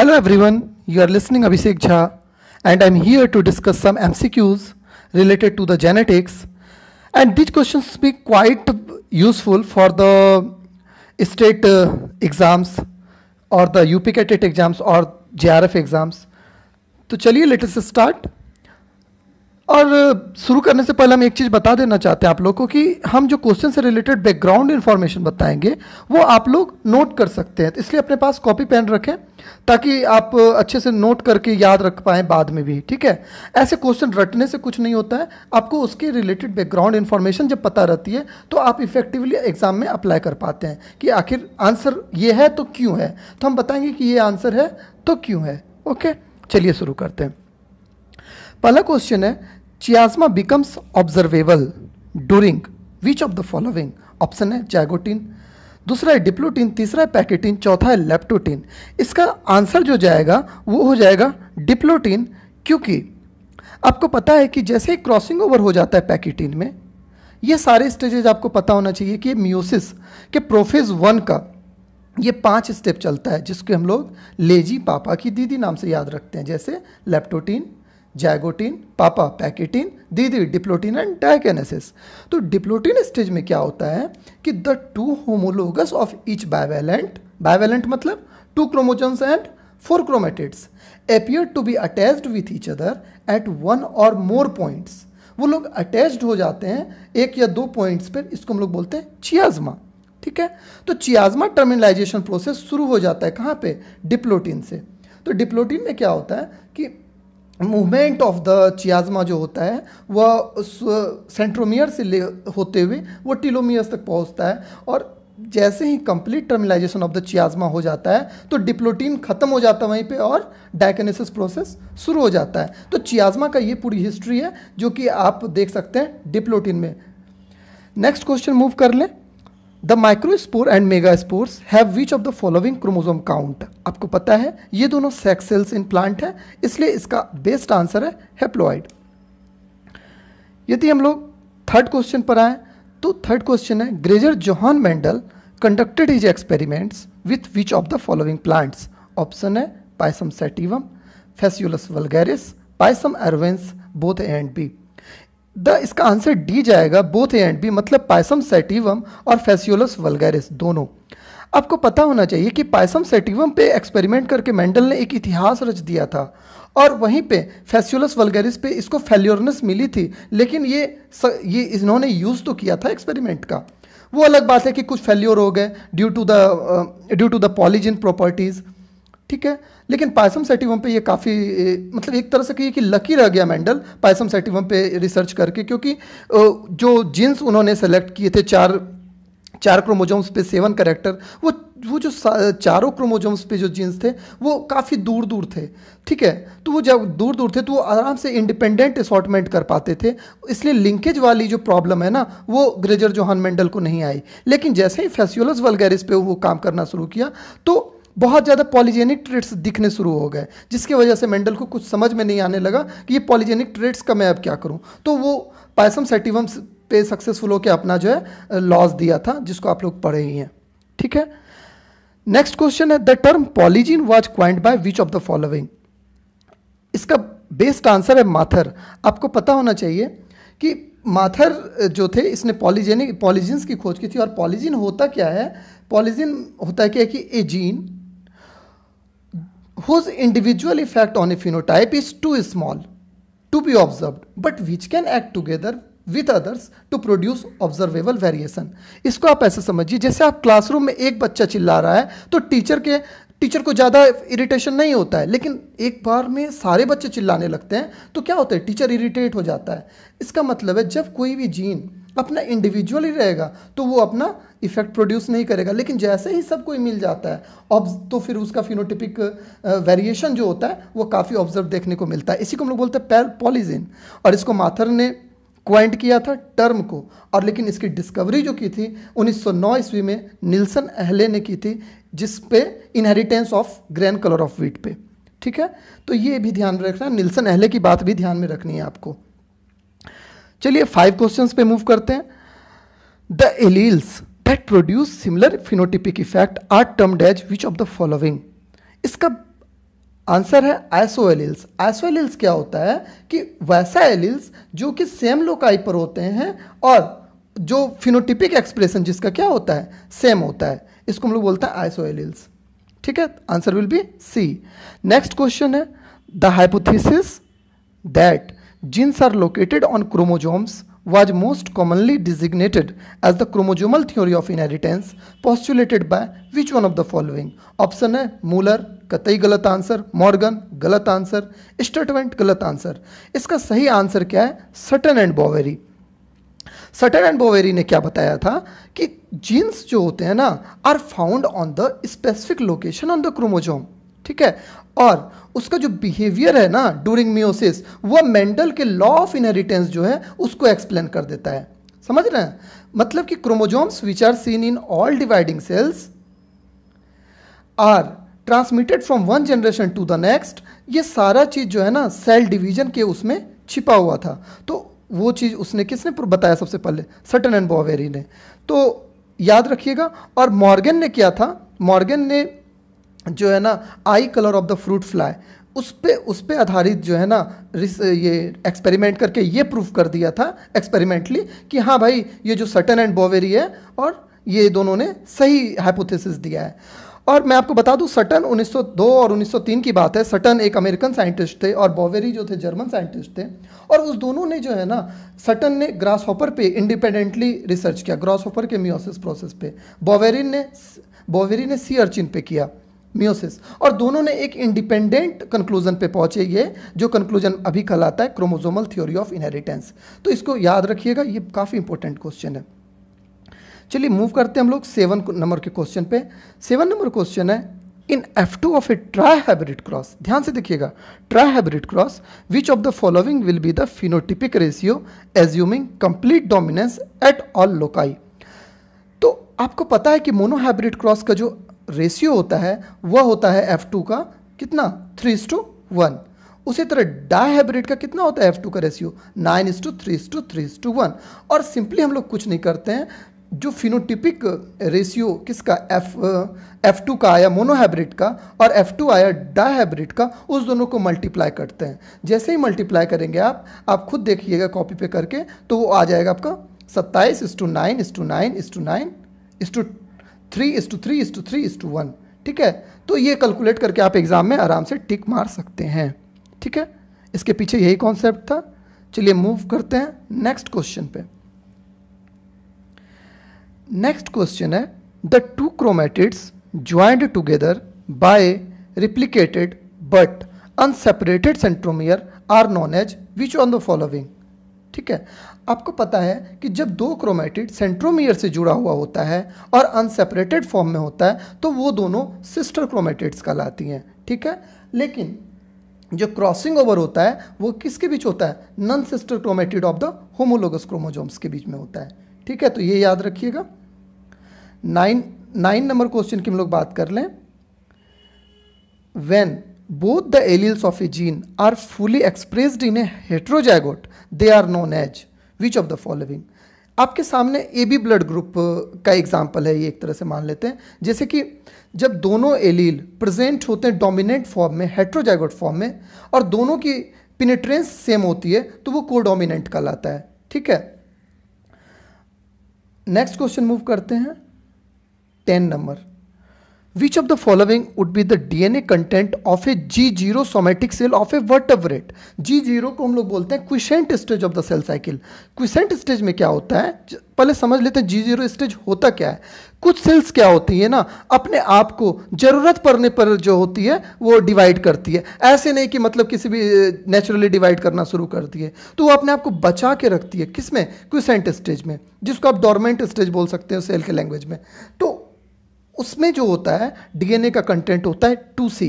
Hello everyone, you are listening Abhishek Jha and I am here to discuss some MCQs related to the genetics and these questions be quite useful for the state uh, exams or the UP exams or JRF exams. So, let us start. और शुरू करने से पहले हम एक चीज़ बता देना चाहते हैं आप लोग को कि हम जो क्वेश्चन से रिलेटेड बैकग्राउंड इन्फॉर्मेशन बताएंगे वो आप लोग नोट कर सकते हैं तो इसलिए अपने पास कॉपी पेन रखें ताकि आप अच्छे से नोट करके याद रख पाएँ बाद में भी ठीक है ऐसे क्वेश्चन रटने से कुछ नहीं होता है आपको उसके रिलेटेड बैकग्राउंड इन्फॉर्मेशन जब पता रहती है तो आप इफेक्टिवली एग्जाम में अप्लाई कर पाते हैं कि आखिर आंसर ये है तो क्यों है तो हम बताएंगे कि ये आंसर है तो क्यों है ओके चलिए शुरू करते हैं पहला क्वेश्चन है Chiasma becomes observable during which of the following? Option है zygotin दूसरा है diplotin तीसरा है पैकेटिन चौथा है leptotin इसका आंसर जो जाएगा वो हो जाएगा diplotin क्योंकि आपको पता है कि जैसे ही क्रॉसिंग ओवर हो जाता है पैकेटिन में ये सारे स्टेजेज आपको पता होना चाहिए कि म्यूसिस के प्रोफेज वन का ये पांच स्टेप चलता है जिसको हम लोग लेजी पापा की दीदी नाम से याद रखते हैं जैसे लेप्टोटीन जैगोटीन पापा पैकेटीन दीदी डिप्लोटीन एंड डायकेनेसिस तो डिप्लोटीन स्टेज में क्या होता है कि the two homologous of each bivalent bivalent मतलब two chromosomes and four chromatids appear to be attached with each other at one or more points वो लोग अटैच्ड हो जाते हैं एक या दो पॉइंट्स पर इसको हम लोग बोलते हैं चियाजमा ठीक है तो चियाजमा टर्मिनलाइजेशन प्रोसेस शुरू हो जाता है कहाँ पे डिप्लोटीन से तो डिप्लोटीन में क्या होता है कि मूवमेंट ऑफ द चियाजमा जो होता है वह सेंट्रोमियर से ले होते हुए वो टिलोमियर्स तक पहुंचता है और जैसे ही complete terminalization of the chiasma हो जाता है तो डिप्लोटीन खत्म हो जाता है वहीं पे और डायकेनेसिस प्रोसेस शुरू हो जाता है तो चियाज्मा का ये पूरी हिस्ट्री है जो कि आप देख सकते हैं डिप्लोटीन में नेक्स्ट क्वेश्चन मूव कर लें the microspore and spores have which of the following chromosome count आपको पता है ये दोनों सेक्स सेल्स इन प्लांट है इसलिए इसका बेस्ट आंसर है हेप्लॉइड यदि हम लोग थर्ड क्वेश्चन पर आए तो थर्ड क्वेश्चन है Gregor Johann Mendel conducted his experiments with which of the following plants option है Pisum sativum Phaseolus vulgaris Pisum arvense both and B D इसका आंसर डी जाएगा बोथ ए एंड बी मतलब Pisum sativum और फेसियोलस vulgaris दोनों आपको पता होना चाहिए कि पायसम सेटिवम पे एक्सपेरिमेंट करके मेंडल ने एक इतिहास रच दिया था और वहीं पे फेसियोलस वलगैरिस पे इसको फेल्योरनस मिली थी लेकिन ये स, ये इन्होंने यूज़ तो किया था एक्सपेरिमेंट का वो अलग बात है कि कुछ फेल्योर हो गए due to the due to the polygene properties ठीक है लेकिन पायसम सेटिवम पे ये काफ़ी मतलब एक तरह से कहिए कि लकी रह गया मेंडल पायसम सेटिवम पे रिसर्च करके क्योंकि जो जीन्स उन्होंने सेलेक्ट किए थे चार चार क्रोमोजोम्स पे सेवन करेक्टर वो वो जो चारों क्रोमोजोम्स पे जो जीन्स थे वो काफ़ी दूर दूर थे ठीक है तो वो जब दूर दूर थे तो वो आराम से इंडिपेंडेंट असॉटमेंट कर पाते थे इसलिए लिंकेज वाली जो प्रॉब्लम है ना वो ग्रेजर जोहान मेंडल को नहीं आई लेकिन जैसे ही फेसियोलस वलगैरिस पे वो काम करना शुरू किया तो बहुत ज़्यादा पॉलीजेनिक ट्रेड्स दिखने शुरू हो गए जिसकी वजह से मेंडल को कुछ समझ में नहीं आने लगा कि ये पॉलीजेनिक ट्रेड्स का मैं अब क्या करूँ तो वो पायसम सेटिवम पे सक्सेसफुल होकर अपना जो है लॉस दिया था जिसको आप लोग पढ़े ही हैं ठीक है नेक्स्ट क्वेश्चन है the term polygene was coined by which of the following इसका बेस्ट आंसर है माथर आपको पता होना चाहिए कि माथर जो थे इसने पॉलीजेनिक पॉलीजिन की खोज की थी और पॉलीजिन होता क्या है पॉलीजिन होता है क्या है कि a gene whose individual effect on a phenotype is too small to be observed but which can act together with others to produce observable variation इसको आप ऐसे समझिए जैसे आप क्लासरूम में एक बच्चा चिल्ला रहा है तो टीचर के टीचर को ज़्यादा इरिटेशन नहीं होता है लेकिन एक बार में सारे बच्चे चिल्लाने लगते हैं तो क्या होता है टीचर इरिटेट हो जाता है इसका मतलब है जब कोई भी जीन अपना इंडिविजुअल ही रहेगा तो वो अपना इफेक्ट प्रोड्यूस नहीं करेगा लेकिन जैसे ही सब कोई मिल जाता है अब तो फिर उसका फिनोटिपिक वेरिएशन जो होता है वो काफ़ी ऑब्जर्व देखने को मिलता है इसी को हम लोग बोलते हैं पैर पॉलिजिन और इसको माथर ने क्वाइंट किया था टर्म को और लेकिन इसकी डिस्कवरी जो की थी 1909 ईस्वी में निल्सन अहले ने की थी जिस पे inheritance of grain colour of wheat पे ठीक है तो ये भी ध्यान रखना निल्सन अहले की बात भी ध्यान में रखनी है आपको चलिए फाइव क्वेश्चंस पे मूव करते हैं the alleles that produce similar phenotypic effect are termed as which of the following इसका आंसर है आइसो एलिल्स आइसो एलिल्स क्या होता है कि वैसा एलिल्स जो कि सेम लोकाई पर होते हैं और जो फिनोटिपिक एक्सप्रेशन जिसका क्या होता है सेम होता है इसको हम लोग बोलते हैं आइसो एलिल्स ठीक है answer will be C next question है the hypothesis that genes are located on chromosomes was most commonly designated as the chromosomal theory of inheritance postulated by which one of the following option है Muller कतई गलत answer Morgan गलत answer statement गलत answer इसका सही answer क्या है Sutton and Boveri Sutton and Boveri ने क्या बताया था कि जीन्स जो होते हैं ना are found on the specific location on the chromosome ठीक है और उसका जो बिहेवियर है ना डूरिंग मियोसिस वह मेंडल के लॉ ऑफ इनहेरिटेंस जो है उसको एक्सप्लेन कर देता है समझ रहे हैं मतलब कि chromosomes which are seen in all dividing cells are transmitted from one generation to the next ये सारा चीज़ जो है ना सेल डिवीजन के उसमें छिपा हुआ था तो वो चीज़ उसने किसने बताया सबसे पहले सटन एंड बॉवेरी ने तो याद रखिएगा और मॉर्गन ने क्या था मॉर्गन ने जो है ना eye colour of the fruit fly उस पर उस पर आधारित जो है ना ये एक्सपेरिमेंट करके ये प्रूफ कर दिया था एक्सपेरिमेंटली कि हाँ भाई ये जो सटन एंड बोवेरी है और ये दोनों ने सही हाइपोथेसिस दिया है और मैं आपको बता दूं सटन 1902 और 1903 की बात है सटन एक अमेरिकन साइंटिस्ट थे और बॉवेरी जो थे जर्मन साइंटिस्ट थे और उस दोनों ने जो है ना सटन ने ग्रास हॉपर पे इंडिपेंडेंटली रिसर्च किया ग्रास हॉपर के मियोसिस प्रोसेस पे बॉवेरिन ने बॉवेरी ने सी अर्चिन पे किया मियोसिस और दोनों ने एक इंडिपेंडेंट कंक्लूजन पे पहुंचे ये जो कंक्लूजन अभी कहलाता है क्रोमोजोमल थ्योरी ऑफ इनहेरिटेंस तो इसको याद रखिएगा ये काफ़ी इंपॉर्टेंट क्वेश्चन है चलिए मूव करते हैं हम लोग सेवन नंबर के क्वेश्चन पे सेवन नंबर क्वेश्चन है in F two of a trihybrid cross ध्यान से देखिएगा trihybrid cross which of the following will be the phenotypic ratio assuming complete dominance at all loci तो आपको पता है कि मोनोहाइब्रिड क्रॉस का जो रेशियो होता है वह होता है एफ टू का कितना थ्री इस टू वन उसी तरह डाईहाइब्रिड का कितना होता है एफ टू का ratio nine is to three is to three is to one और सिंपली हम लोग कुछ नहीं करते हैं जो फिनोटिपिक रेशियो किसका एफ एफ टू का आया मोनोहाइब्रिड का और एफ टू आया डाईहाइब्रिड का उस दोनों को मल्टीप्लाई करते हैं जैसे ही मल्टीप्लाई करेंगे आप आप खुद देखिएगा कॉपी पे करके तो वो आ जाएगा आपका सत्ताईस is to nine is to nine is to nine is to three is to three is to three is to one ठीक है तो ये कैलकुलेट करके आप एग्ज़ाम में आराम से टिक मार सकते हैं ठीक है इसके पीछे यही कॉन्सेप्ट था चलिए मूव करते हैं नेक्स्ट क्वेश्चन पे नेक्स्ट क्वेश्चन है the two chromatids joined together by replicated but unseparated centromere are known as which of the following ठीक है आपको पता है कि जब दो क्रोमेटिड सेंट्रोमियर से जुड़ा हुआ होता है और अनसेपरेटेड फॉर्म में होता है तो वो दोनों सिस्टर क्रोमेटिड्स कहलाती हैं ठीक है लेकिन जो क्रॉसिंग ओवर होता है वो किसके बीच होता है non sister chromatid of the homologous chromosomes के बीच में होता है ठीक है तो ये याद रखिएगा नाइन नाइन नंबर क्वेश्चन की हम लोग बात कर लें when both the alleles of a gene are fully expressed in a heterozygote they are known as which of the following आपके सामने ए बी ब्लड ग्रुप का एग्जाम्पल है ये एक तरह से मान लेते हैं जैसे कि जब दोनों एलील प्रेजेंट होते हैं डोमिनेंट फॉर्म में हेट्रोजाइगोट फॉर्म में और दोनों की पिनेट्रेंस सेम होती है तो वो कोडोमिनेंट कहलाता है ठीक है नेक्स्ट क्वेश्चन मूव करते हैं ten number Which of the following would be the DNA content of a G0 somatic cell of a vertebrate? G0 को हम लोग बोलते हैं quiescent stage of the cell cycle quiescent stage में क्या होता है पहले समझ लेते हैं G0 स्टेज होता क्या है कुछ सेल्स क्या होती है ना अपने आप को ज़रूरत पड़ने पर जो होती है वो डिवाइड करती है ऐसे नहीं कि मतलब किसी भी नेचुरली डिवाइड करना शुरू करती है तो वो अपने आप को बचा के रखती है किस में क्विशेंट स्टेज में जिसको आप डॉर्मेंट स्टेज बोल सकते हो सेल के लैंग्वेज में तो उसमें जो होता है डीएनए का कंटेंट होता है टू सी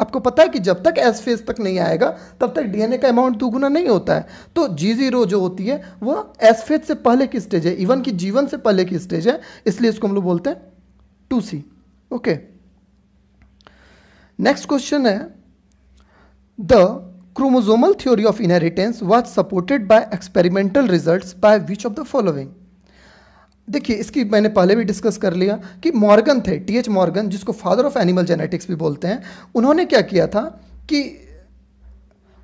आपको पता है कि जब तक एस फेज तक नहीं आएगा तब तक डीएनए का अमाउंट दोगुना नहीं होता है तो जी जीरो जो होती है वह एस फेज से पहले की स्टेज है इवन की जीवन से पहले की स्टेज है इसलिए इसको हम लोग बोलते हैं two C okay next question है the chromosomal theory of inheritance was supported by experimental result by which of the following देखिए इसकी मैंने पहले भी डिस्कस कर लिया कि मॉर्गन थे टी एच मॉर्गन जिसको फादर ऑफ एनिमल जेनेटिक्स भी बोलते हैं उन्होंने क्या किया था कि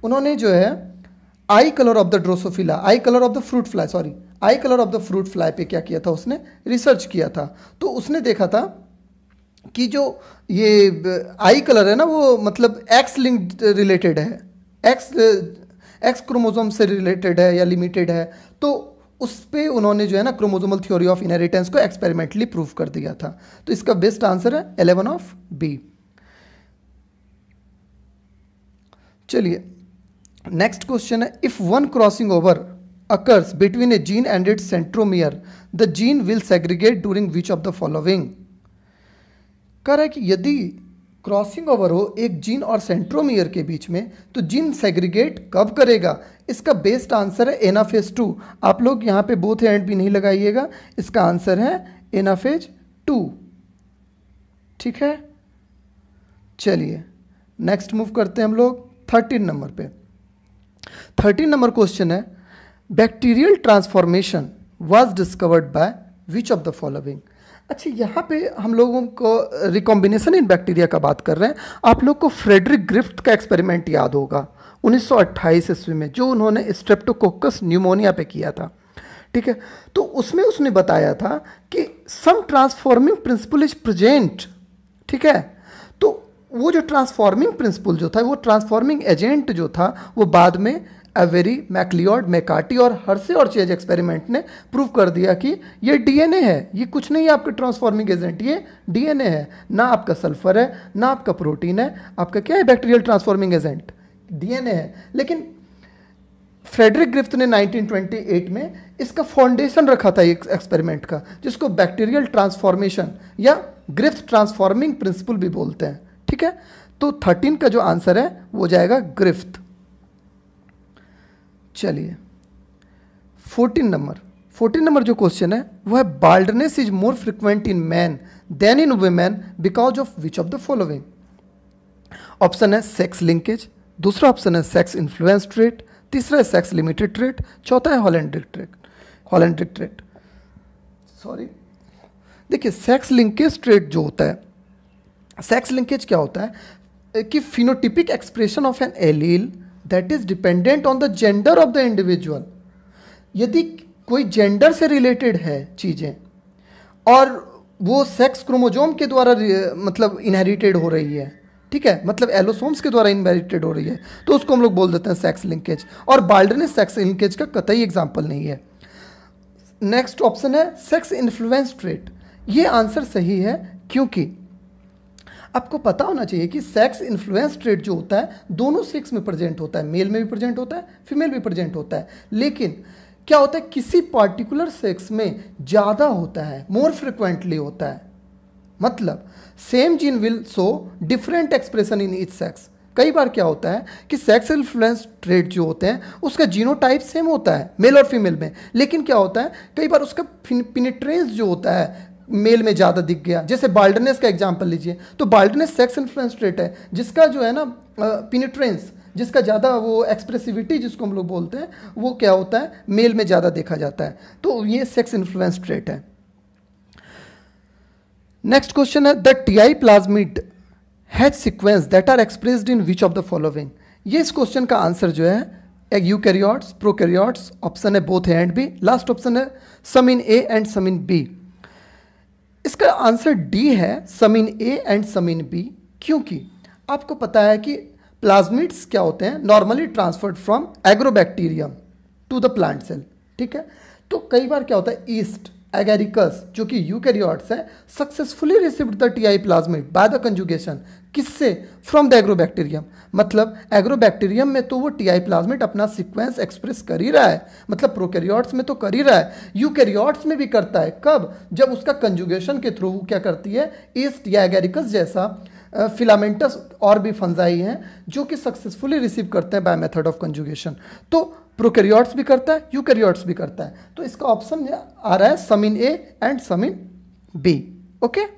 उन्होंने जो है eye colour of the Drosophila eye colour of the fruit fly sorry eye colour of the fruit fly पे क्या किया था उसने रिसर्च किया था तो उसने देखा था कि जो ये आई कलर है ना वो मतलब एक्स लिंक रिलेटेड है एक्स एक्स क्रोमोजोम से रिलेटेड है या लिमिटेड है तो उस पर उन्होंने जो है ना क्रोमोजोमल थ्योरी ऑफ इनहेरिटेंस को एक्सपेरिमेंटली प्रूव कर दिया था तो इसका बेस्ट आंसर है एलेवन ऑफ बी चलिए नेक्स्ट क्वेश्चन है if one crossing over occurs between a gene and its centromere the gene will segregate during which of the following correct यदि क्रॉसिंग ओवर हो एक जीन और centromere के बीच में तो जीन सेग्रीगेट कब करेगा इसका बेस्ट आंसर है एनाफेज टू आप लोग यहाँ पे बोथ एंड भी नहीं लगाइएगा इसका आंसर है एनाफेज टू ठीक है चलिए नेक्स्ट मूव करते हैं हम लोग थर्टीन नंबर पे थर्टीन नंबर क्वेश्चन है bacterial transformation was discovered by which of the following अच्छा यहाँ पे हम लोगों को रिकॉम्बिनेशन इन बैक्टीरिया का बात कर रहे हैं आप लोग को फ्रेडरिक ग्रिफ्ट का एक्सपेरिमेंट याद होगा 1928 ईस्वी में जो उन्होंने स्ट्रेप्टोकोकस न्यूमोनिया पे किया था ठीक है तो उसमें उसने बताया था कि some transforming principle is present ठीक है तो वो जो ट्रांसफॉर्मिंग प्रिंसिपल जो था वो ट्रांसफॉर्मिंग एजेंट जो था वो बाद में एवेरी मैकलियॉर्ड मेकाटी और हर्से और चेज एक्सपेरिमेंट ने प्रूव कर दिया कि ये डीएनए है ये कुछ नहीं है आपका ट्रांसफॉर्मिंग एजेंट ये डीएनए है ना आपका सल्फर है ना आपका प्रोटीन है आपका क्या है बैक्टीरियल ट्रांसफॉर्मिंग एजेंट डीएनए है लेकिन फ्रेडरिक ग्रिफ्थ ने 1928 में इसका फाउंडेशन रखा था एक एक्सपेरिमेंट का जिसको बैक्टीरियल ट्रांसफॉर्मेशन या ग्रिफ्थ ट्रांसफॉर्मिंग प्रिंसिपल भी बोलते हैं ठीक है तो 13 का जो आंसर है वो जाएगा ग्रिफ्थ चलिए फोर्टीन नंबर फोर्टीन नंबर जो क्वेश्चन है वो है baldness is more frequent in man than in women because of which of the following option है सेक्स लिंकेज दूसरा ऑप्शन है सेक्स इन्फ्लुएंस ट्रेट तीसरा है सेक्स लिमिटेड ट्रेट चौथा है holandric trait holandric trait sorry देखिए सेक्स लिंकेज ट्रेट जो होता है सेक्स लिंकेज क्या होता है कि phenotypic expression of an allele that is dependent on the gender of the individual यदि कोई जेंडर से रिलेटेड है चीज़ें और वो सेक्स क्रोमोजोम के द्वारा मतलब इनहेरिटेड हो रही है ठीक है मतलब एलोसोम्स के द्वारा इनहेरिटेड हो रही है तो उसको हम लोग बोल देते हैं सेक्स लिंकेज और बाल्डरनेस सेक्स लिंकेज का कतई एग्जाम्पल नहीं है नेक्स्ट ऑप्शन है सेक्स इन्फ्लुएंस ट्रेट ये आंसर सही है क्योंकि आपको पता होना चाहिए कि सेक्स इन्फ्लुएंस ट्रेड जो होता है दोनों सेक्स में प्रेजेंट होता है मेल में भी प्रेजेंट होता है फीमेल भी प्रेजेंट होता है लेकिन क्या होता है किसी पार्टिकुलर सेक्स में ज़्यादा होता है मोर फ्रिक्वेंटली होता है मतलब same gene will show different expression in each sex कई बार क्या होता है कि सेक्स इन्फ्लुएंस ट्रेड जो होते हैं उसका जीनोटाइप सेम होता है मेल और फीमेल में लेकिन क्या होता है कई बार उसका पिनिट्रेंस जो होता है मेल में ज़्यादा दिख गया जैसे बाल्डनेस का एग्जाम्पल लीजिए तो बाल्डनेस सेक्स इन्फ्लुएंस रेट है जिसका जो है ना पिनिट्रेंस जिसका ज़्यादा वो एक्सप्रेसिविटी जिसको हम लोग बोलते हैं वो क्या होता है मेल में ज़्यादा देखा जाता है तो ये सेक्स इन्फ्लुएंस रेट है नेक्स्ट क्वेश्चन है the T I plasmid has sequence that are expressed in which of the following ये इस क्वेश्चन का आंसर जो है एक eukaryotes prokaryotes option है बोथ है एंड बी लास्ट ऑप्शन है some in A and some in B इसका आंसर डी है some in A and some in B क्योंकि आपको पता है कि प्लाज्मिड्स क्या होते हैं normally transferred from Agrobacterium to the plant cell ठीक है तो कई बार क्या होता है ईस्ट एगेरिकस जो कि यूकैरियोट्स है successfully received the TI plasmid by the conjugation किससे फ्रॉम द एग्रोबैक्टीरियम मतलब एग्रोबैक्टीरियम में तो वो टीआई प्लाज्मिड अपना सीक्वेंस एक्सप्रेस कर ही रहा है मतलब प्रोकैरियोट्स में तो कर ही रहा है यूकैरियोट्स में भी करता है कब जब उसका कंजुगेशन के थ्रू क्या करती है ईस्ट या एगेरिकस जैसा फिलामेंटस और भी फंजाई हैं जो कि सक्सेसफुली रिसीव करते हैं बाय मेथड ऑफ कंजुगेशन तो प्रोकैरियोट्स भी करता है यूकैरियोट्स भी करता है तो इसका ऑप्शन आ रहा है some in A and some in B okay